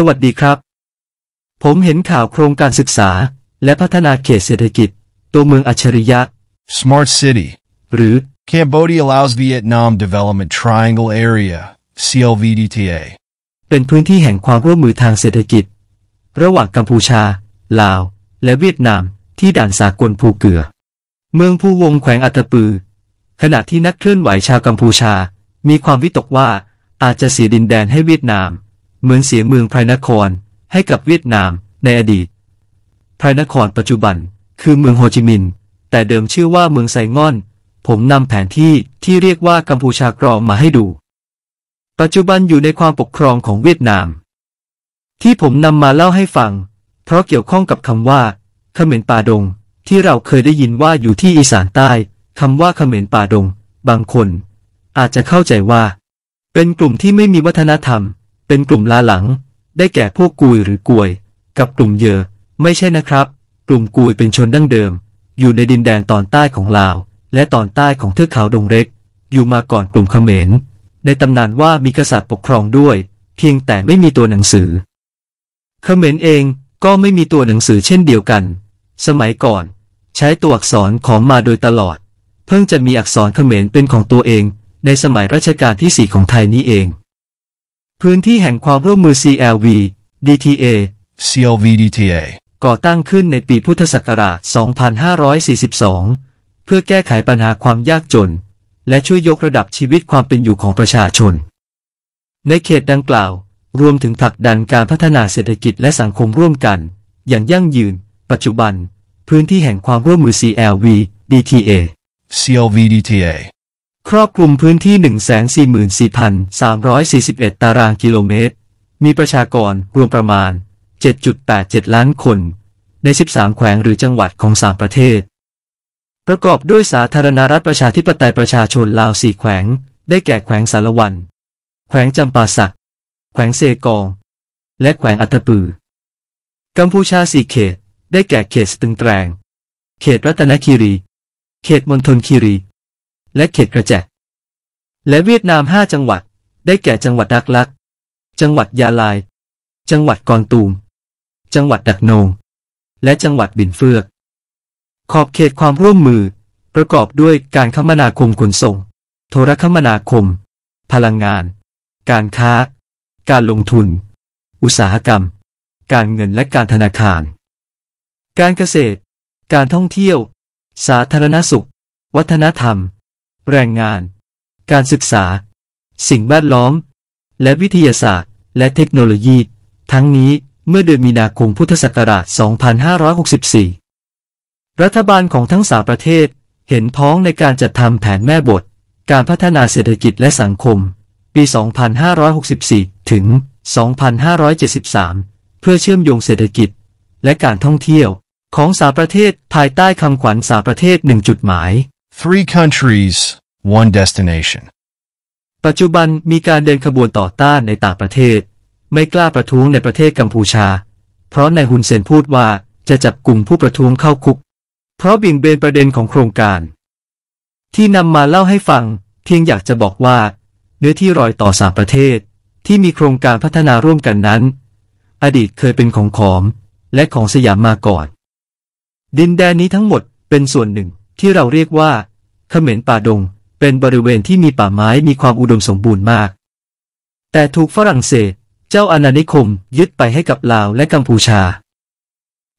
สวัสดีครับ ผมเห็นข่าวโครงการศึกษา และพัฒนาเขตเศรษฐกิจตัวเมืองอัจฉริยะ Smart City หรือ Cambodia Laos Vietnam Development Triangle Area CLVDTA เป็นพื้นที่แห่งความร่วมมือทางเศรษฐกิจ ระหว่างกัมพูชาลาวและเวียดนาม ที่ด่านสากลภูเกือเมืองผู้วงแขวงอัตปือ ขณะที่นักเคลื่อนไหวชาวกัมพูชา มีความวิตกว่าอาจจะเสียดินแดนให้เวียดนามเหมือนเสียเมืองไพรนครให้กับเวียดนามในอดีต ไพรนครปัจจุบัน คือเมืองโฮจิมินห์ แต่เดิมชื่อว่าเมืองไซง่อน ผมนำแผนที่ที่เรียกว่ากัมพูชากรองมาให้ดู ปัจจุบันอยู่ในความปกครองของเวียดนาม ที่ผมนำมาเล่าให้ฟัง เพราะเกี่ยวข้องกับคำว่าเขมรป่าดง ที่เราเคยได้ยินว่าอยู่ที่อีสานใต้คำว่าเขมรป่าดง บางคนอาจจะเข้าใจว่าเป็นกลุ่มที่ไม่มีวัฒนธรรมเป็นกลุ่มลาหลัง ได้แก่พวกกุยหรือกวย กับกลุ่มเยอไม่ใช่นะครับ กลุ่มกุยเป็นชนดั้งเดิม อยู่ในดินแดนตอนใต้ของลาว และตอนใต้ของเทือกเขาดงเร็ก อยู่มาก่อนกลุ่มเขมรในตำนานว่ามีกษัตริย์ปกครองด้วย เพียงแต่ไม่มีตัวหนังสือ เขมรเองก็ไม่มีตัวหนังสือเช่นเดียวกัน สมัยก่อน ใช้ตัวอักษรของมาโดยตลอด เพิ่งจะมีอักษรเขมรเป็นของตัวเองในสมัยรัชกาลที่สี่ของไทยนี้เองพื้นที่แห่งความร่วมมือ CLV DTA CLV DTA ก่อตั้งขึ้นในปีพุทธศักราช 2542 เพื่อแก้ไขปัญหาความยากจน และช่วยยกระดับชีวิตความเป็นอยู่ของประชาชน ในเขตดังกล่าว รวมถึงผลักดันการพัฒนาเศรษฐกิจและสังคมร่วมกัน อย่างยั่งยืน ปัจจุบัน พื้นที่แห่งความร่วมมือ CLV DTA CLV DTA ครอบคลุมพื้นที่ 144,341 ตารางกิโลเมตร มีประชากรรวมประมาณ 7.87 ล้านคน ใน 13 แขวงหรือจังหวัดของ 3 ประเทศ ประกอบด้วยสาธารณรัฐประชาธิปไตยประชาชนลาว 4 แขวง ได้แก่แขวงสารวัน แขวงจำปาสัก แขวงเซกอง และแขวงอัตปือกัมพูชา4เขต ได้แก่ เขตสตึงแตรง เขตรัตนคีรี เขตมณฑลคีรีและเขตกระแจและเวียดนาม 5 จังหวัดได้แก่จังหวัดดักลัก จังหวัดยาลาย จังหวัดกอนตูม จังหวัดดักโนง และจังหวัดบินเฟือก ขอบเขตความร่วมมือประกอบด้วยการคมนาคมขนส่งโทรคมนาคม พลังงาน การค้า การลงทุน อุตสาหกรรม การเงินและการธนาคาร การเกษตร การท่องเที่ยว สาธารณสุข วัฒนธรรมแรงงาน การศึกษา สิ่งแวดล้อม และวิทยาศาสตร์ และเทคโนโลยี ทั้งนี้เมื่อเดือนมีนาคมพุทธศักราช 2564 รัฐบาลของทั้งสามประเทศเห็นพ้องในการจัดทำแผนแม่บท การพัฒนาเศรษฐกิจและสังคม ปี 2564 ถึง 2573 เพื่อเชื่อมโยงเศรษฐกิจและการท่องเที่ยวของสาประเทศภายใต้คำขวัญสาประเทศหนึ่งจุดหมาย Three countries, one destination. ปัจจุบันมีการเดินขบวนต่อต้านในต่างประเทศ ไม่กล้าประท้วงในประเทศกัมพูชา เพราะนายฮุนเซนพูดว่าจะจับกลุ่มผู้ประท้วงเข้าคุก เพราะบิ่งเบนประเด็นของโครงการ ที่นำมาเล่าให้ฟังเพียงอยากจะบอกว่าเนื้อที่รอยต่อสามประเทศที่มีโครงการพัฒนาร่วมกันนั้น อดีตเคยเป็นของขอมและของสยามมาก่อน ดินแดนนี้ทั้งหมดเป็นส่วนหนึ่งที่เราเรียกว่าเขมรป่าดงเป็นบริเวณที่มีป่าไม้ มีความอุดมสมบูรณ์มาก แต่ถูกฝรั่งเศส เจ้าอาณานิคมยึดไปให้กับลาวและกัมพูชา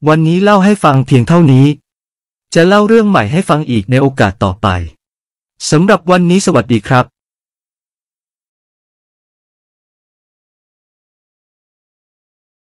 วันนี้เล่าให้ฟังเพียงเท่านี้ จะเล่าเรื่องใหม่ให้ฟังอีกในโอกาสต่อไป สำหรับวันนี้สวัสดีครับ